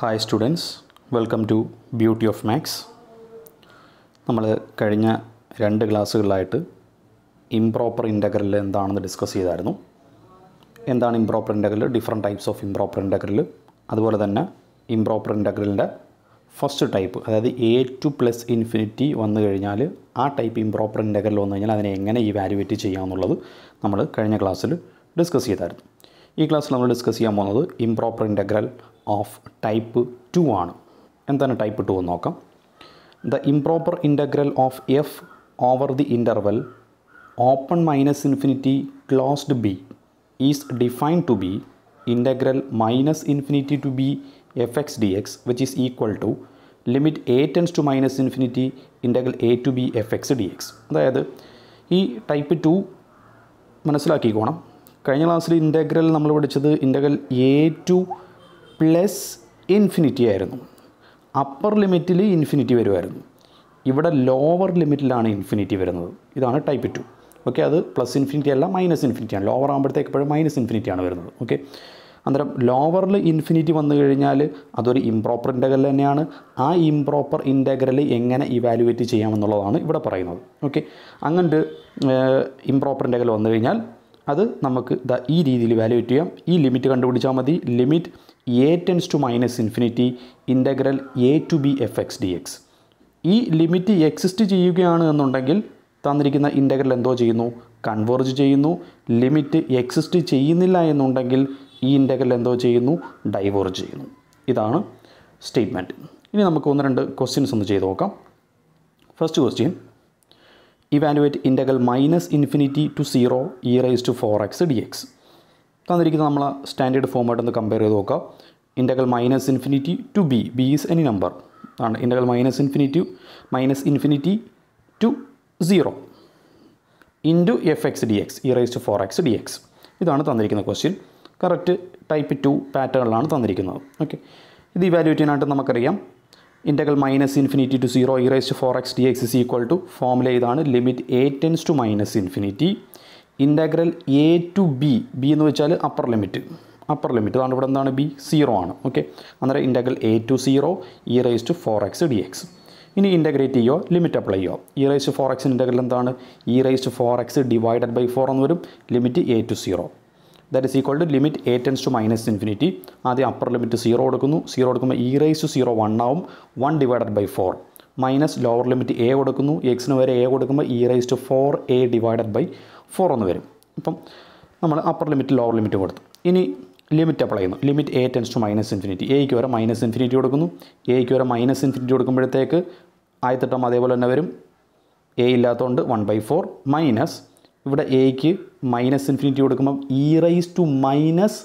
hi students welcome to beauty of maths നമ്മൾ കഴിഞ്ഞ രണ്ട് ക്ലാസ്സുകളിലായിട്ട് ഇംപ്രോപ്പർ ഇൻ്റഗ്രൽ എന്താണെന്ന് ഡിസ്കസ് ചെയ്തായിരുന്നു എന്താണ് improper integral different types of improper integral അതുപോലെ തന്നെ ഇംപ്രോപ്പർ ഇൻ്റഗ്രലിൻ്റെ ഫസ്റ്റ് ടൈപ്പ് അതായത് എ ടു പ്ലസ് ഇൻഫിനിറ്റി വന്നു കഴിഞ്ഞാൽ ആ ടൈപ്പ് ഇംപ്രോപ്പർ ഇൻ്റഗ്രൽ വന്നു കഴിഞ്ഞാൽ അതിനെ എങ്ങനെ ഇവാലുവേറ്റ് ചെയ്യാമെന്നുള്ളത് നമ്മൾ കഴിഞ്ഞ ക്ലാസ്സിൽ ഡിസ്കസ് ചെയ്തായിരുന്നു ഈ ക്ലാസ്സിൽ നമ്മൾ ഡിസ്കസ് ചെയ്യാൻ പോകുന്നത് improper integral of type two ആണ് എന്താണ് ടൈപ്പ് ടു എന്ന് നോക്കാം the improper integral of F over the interval open minus infinity closed B is defined to be integral minus infinity to B F X D X which is equal to limit A tends to minus infinity integral A to B F X D X അതായത് ഈ type two മനസ്സിലാക്കിക്കോണം കഴിഞ്ഞ ക്ലാസ്സിൽ integral നമ്മൾ പഠിച്ചത് integral A to plus infinity ആയിരുന്നു upper ലിമിറ്റിൽ infinity വരുമായിരുന്നു ഇവിടെ ലോവർ ലിമിറ്റിലാണ് ഇൻഫിനിറ്റി വരുന്നത് ഇതാണ് ടൈപ്പ് ടു ഓക്കെ അത് പ്ലസ് ഇൻഫിനിറ്റി അല്ല മൈനസ് ഇൻഫിനിറ്റി ആണ് ലോവർ ആകുമ്പോഴത്തേക്ക് എപ്പോഴും മൈനസ് ഇൻഫിനിറ്റി ആണ് വരുന്നത് ഓക്കെ അന്നേരം ലോവറിൽ ഇൻഫിനിറ്റി വന്നു കഴിഞ്ഞാൽ അതൊരു ഇംപ്രോപ്പർ ഇൻ്റഗ്രൽ തന്നെയാണ് ആ ഇംപ്രോപ്പർ ഇൻ്റഗ്രൽ എങ്ങനെ ഇവാലുവേറ്റ് ചെയ്യാമെന്നുള്ളതാണ് ഇവിടെ പറയുന്നത് ഓക്കെ അങ്ങനെ ഇംപ്രോപ്പർ ഇൻ്റഗ്രൽ വന്നു കഴിഞ്ഞാൽ അത് നമുക്ക് ഈ രീതിയിൽ വാലുവേറ്റ് ചെയ്യാം ഈ ലിമിറ്റ് കണ്ടുപിടിച്ചാൽ മതി limit A tends to minus infinity integral A to B F X D X ഈ ലിമിറ്റ് എക്സിസ്റ്റ് ചെയ്യുകയാണ് എന്നുണ്ടെങ്കിൽ തന്നിരിക്കുന്ന ഇൻ്റഗ്രൽ എന്തോ ചെയ്യുന്നു കൺവേർജ് ചെയ്യുന്നു ലിമിറ്റ് എക്സിസ്റ്റ് ചെയ്യുന്നില്ല എന്നുണ്ടെങ്കിൽ ഈ ഇൻ്റഗ്രൽ എന്തോ ചെയ്യുന്നു ഡൈവേർജ് ചെയ്യുന്നു ഇതാണ് സ്റ്റേറ്റ്മെൻറ്റ് ഇനി നമുക്ക് ഒന്ന് രണ്ട് ക്വസ്റ്റ്യൻസ് ഒന്ന് ചെയ്ത് നോക്കാം first question evaluate integral minus infinity to zero E raise to four X D X തന്നിരിക്കുന്ന നമ്മൾ സ്റ്റാൻഡേർഡ് ഫോമായിട്ടൊന്ന് കമ്പയർ ചെയ്ത് നോക്കാം integral minus infinity to B B is any number ആണ് integral minus infinity minus infinity to zero into F X D X E raise to four X D X ഇതാണ് തന്നിരിക്കുന്ന question correct type two പാറ്റേണിലാണ് തന്നിരിക്കുന്നത് okay ഇത് evaluate ചെയ്യാനായിട്ട് നമുക്കറിയാം integral minus infinity to zero E raise to four X D X is equal to formula ഇതാണ് limit A tends to minus infinity integral A to B B എന്ന് വെച്ചാൽ upper limit upper limit അതാണ് ഇവിടെ എന്താണ് B zero ആണ് okay അന്നേരം integral A to zero E raise to four X D X ഇനി integrate ചെയ്യുക ലിമിറ്റ് അപ്ലൈ ചെയ്യുക E raise to four X integral എന്താണ് E raise to four X divided by four എന്ന് വരും limit A to zero that is equal to limit A tends to minus infinity ആദ്യം upper limit zero കൊടുക്കുന്നു zero കൊടുക്കുമ്പോൾ E raise to zero one ആവും one divided by four minus lower limit A കൊടുക്കുന്നു എക്സിന് വരെ A കൊടുക്കുമ്പോൾ E raise to four A divided by four എന്ന് വരും ഇപ്പം നമ്മൾ അപ്പർ ലിമിറ്റ് ലോവർ ലിമിറ്റ് കൊടുത്തു ഇനി ലിമിറ്റ് അപ്ലൈ ചെയ്യുന്നു limit A tends to minus infinity എയ്ക്ക് വരെ മൈനസ് ഇൻഫിനിറ്റി കൊടുക്കുന്നു എയ്ക്ക് വരെ മൈനസ് ഇൻഫിനിറ്റി കൊടുക്കുമ്പോഴത്തേക്ക് ആയത്തെട്ടം അതേപോലെ തന്നെ വരും എ ഇല്ലാത്തതുകൊണ്ട് വൺ ബൈ ഫോർ മൈനസ് ഇവിടെ എക്ക് മൈനസ് ഇൻഫിനിറ്റി കൊടുക്കുമ്പോൾ E raise to minus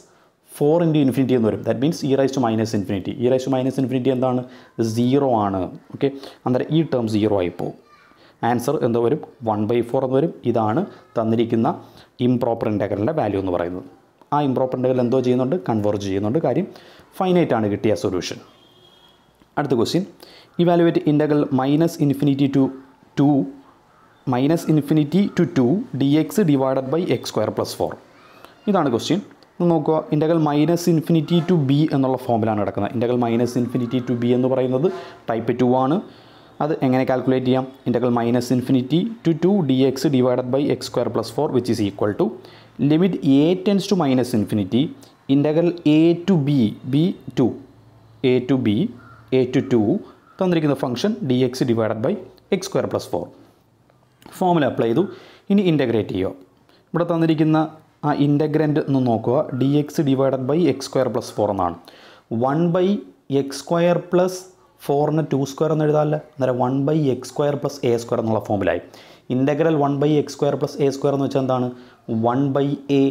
four into infinity എന്ന് വരും that means E raise to minus infinity E raise to minus infinity എന്താണ് സീറോ ആണ് ഓക്കെ അന്നേരം ഈ ടേം സീറോ ആയി പോകും ആൻസർ എന്താ വരും വൺ ബൈ ഫോർ എന്ന് വരും ഇതാണ് തന്നിരിക്കുന്ന ഇംപ്രോപ്പർ ഇൻ്റഗ്രലിൻ്റെ വാല്യൂ എന്ന് പറയുന്നത് ആ ഇംപ്രോപ്പർ ഇൻറ്റഗ്രൽ എന്തോ ചെയ്യുന്നുണ്ട് കൺവേർജ് ചെയ്യുന്നുണ്ട് കാര്യം ഫൈനൈറ്റ് ആണ് കിട്ടിയ സൊല്യൂഷൻ അടുത്ത question evaluate integral minus infinity to two minus infinity to two D X divided by X square plus four ഇതാണ് ക്വസ്റ്റ്യൻ നോക്കുക integral minus infinity to B എന്നുള്ള ഫോമിലാണ് കിടക്കുന്നത് integral minus infinity to B എന്ന് പറയുന്നത് type two ആണ് അത് എങ്ങനെ കാൽക്കുലേറ്റ് ചെയ്യാം integral minus infinity to two D X divided by X square plus four which is equal to limit A tends to minus infinity integral A to B B to A to B A to two തന്നിരിക്കുന്ന function D X divided by X square plus four formula apply ചെയ്തു ഇനി integrate ചെയ്യുക ഇവിടെ തന്നിരിക്കുന്ന ആ integrand ഒന്ന് നോക്കുക D X divided by X square plus four എന്നാണ് one by X square plus ഫോറിന് ടു സ്ക്വയർ എന്ന് എഴുതാമല്ല അന്നേരം one by X square plus A square എന്നുള്ള ഫോമിലായി integral one by X square plus A square എന്ന് വെച്ചാൽ എന്താണ് one by A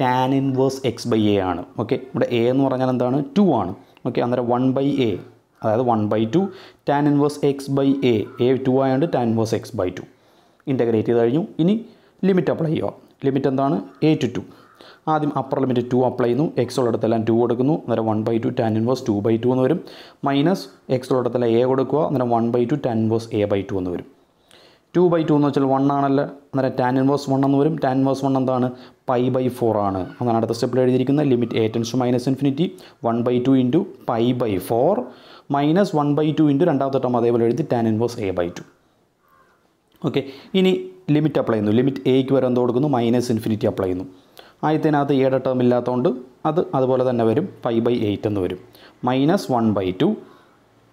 tan inverse X by A ആണ് ഓക്കെ ഇവിടെ എ എന്ന് പറഞ്ഞാൽ എന്താണ് ടു ആണ് ഓക്കെ അന്നേരം വൺ ബൈ എ അതായത് one by two tan inverse X by A A two ആയതുകൊണ്ട് tan inverse X by two integrate ചെയ്ത് കഴിഞ്ഞു ഇനി ലിമിറ്റ് അപ്ലൈ ചെയ്യുക ലിമിറ്റ് എന്താണ് എ ടു ടു ആദ്യം അപ്പർ ലിമിറ്റ് ടു അപ്ലൈ ചെയ്യുന്നു എക്സ് ഉള്ളിടത്തെല്ലാം ടു കൊടുക്കുന്നു അന്നേരം one by two tan inverse two by two എന്ന് വരും മൈനസ് എക്സ് ഉള്ളിടത്തെല്ലാം എ കൊടുക്കുക അന്നേരം one by two tan inverse A by two എന്ന് വരും ടു ബൈ ടു എന്ന് വെച്ചാൽ വൺ ആണല്ലോ അന്നേരം ടെൻ ഇൻവേഴ്സ് വൺ എന്ന് വരും ടെൻ ഇൻവേഴ്സ് വൺ എന്താണ് പൈ ബൈ ഫോർ ആണ് അതാണ് അടുത്ത സ്റ്റെപ്പിൽ എഴുതിയിരിക്കുന്നത് limit A tends minus infinity one by two into pi by four minus one by two into രണ്ടാമത്തെ ടേം അതേപോലെ എഴുതി tan inverse A by two okay ഇനി ലിമിറ്റ് അപ്ലൈ ചെയ്യുന്നു ലിമിറ്റ് എയ്ക്ക് വരെ എന്ത് കൊടുക്കുന്നു മൈനസ് ഇൻഫിനിറ്റി അപ്ലൈ ചെയ്യുന്നു ആദ്യത്തിനകത്ത് ഏഴ് ടേം ഇല്ലാത്തതുകൊണ്ട് അത് അതുപോലെ തന്നെ വരും ഫൈവ് ബൈ എയ്റ്റ് എന്ന് വരും minus one by two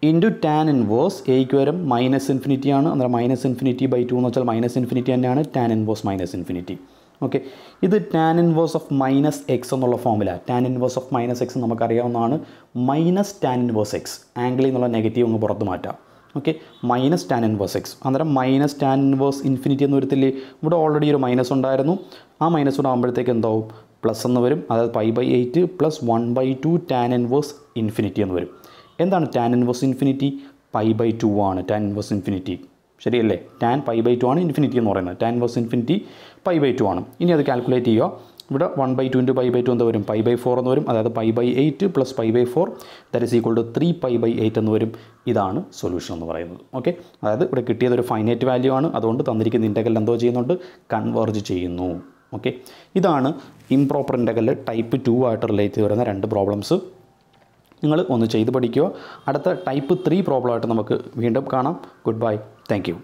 into tan inverse എയ്ക്ക് വരും മൈനസ് ഇൻഫിനിറ്റി ആണ് അന്നേരം മൈനസ് ഇൻഫിനിറ്റി ബൈ ടു എന്ന് വെച്ചാൽ മൈനസ് ഇൻഫിനിറ്റി തന്നെയാണ് tan inverse minus infinity okay ഇത് tan inverse of minus X എന്നുള്ള ഫോമില tan inverse of minus X നമുക്കറിയാവുന്നതാണ് മൈനസ് ടാൻ ഇൻവേഴ്സ് എക്സ് ആംഗിളിൽ നിന്നുള്ള നെഗറ്റീവ് ഒന്ന് പുറത്ത് മാറ്റാം okay minus tan inverse X അന്നേരം മൈനസ് ടാൻ ഇൻവേഴ്സ് ഇൻഫിനിറ്റി എന്ന് വരത്തില്ലേ ഇവിടെ ഓൾറെഡി ഒരു മൈനസ് ഉണ്ടായിരുന്നു ആ മൈനസ് കൂടെ ആകുമ്പോഴത്തേക്ക് എന്താവും പ്ലസ് എന്ന് വരും അതായത് pi by eight plus one by two tan inverse infinity എന്ന് വരും എന്താണ് tan inverse infinity pi by two ആണ് ടാൻ ഇൻവേഴ്സ് ഇൻഫിനിറ്റി ശരിയല്ലേ ടാൻ പൈ ബൈ ടു ആണ് ഇൻഫിനിറ്റി എന്ന് പറയുന്നത് tan inverse infinity pi by two ആണ് ഇനി അത് കാൽക്കുലേറ്റ് ചെയ്യുക ഇവിടെ one by two into pi by two എന്ന് വരും പൈ ബൈ ഫോർ എന്ന് വരും അതായത് pi by eight plus pi by for that is equal to three pi by eight എന്ന് വരും ഇതാണ് സൊല്യൂഷൻ എന്ന് പറയുന്നത് ഓക്കെ അതായത് ഇവിടെ കിട്ടിയത് ഒരു ഫൈനൈറ്റ് വാല്യൂ ആണ് അതുകൊണ്ട് തന്നിരിക്കുന്ന ഇൻ്റഗ്രൽ എന്തോ ചെയ്യുന്നുണ്ട് കൺവേർജ് ചെയ്യുന്നു ഓക്കെ ഇതാണ് ഇംപ്രോപ്പർ ഇൻ്റഗ്രൽ ടൈപ്പ് ടു ആയിട്ട് റിലേറ്റ് ചെയ്ത് വരുന്ന രണ്ട് പ്രോബ്ലംസ് നിങ്ങൾ ഒന്ന് ചെയ്ത് പഠിക്കുക അടുത്ത ടൈപ്പ് ത്രീ പ്രോബ്ലമായിട്ട് നമുക്ക് വീണ്ടും കാണാം ഗുഡ് ബൈ താങ്ക് യു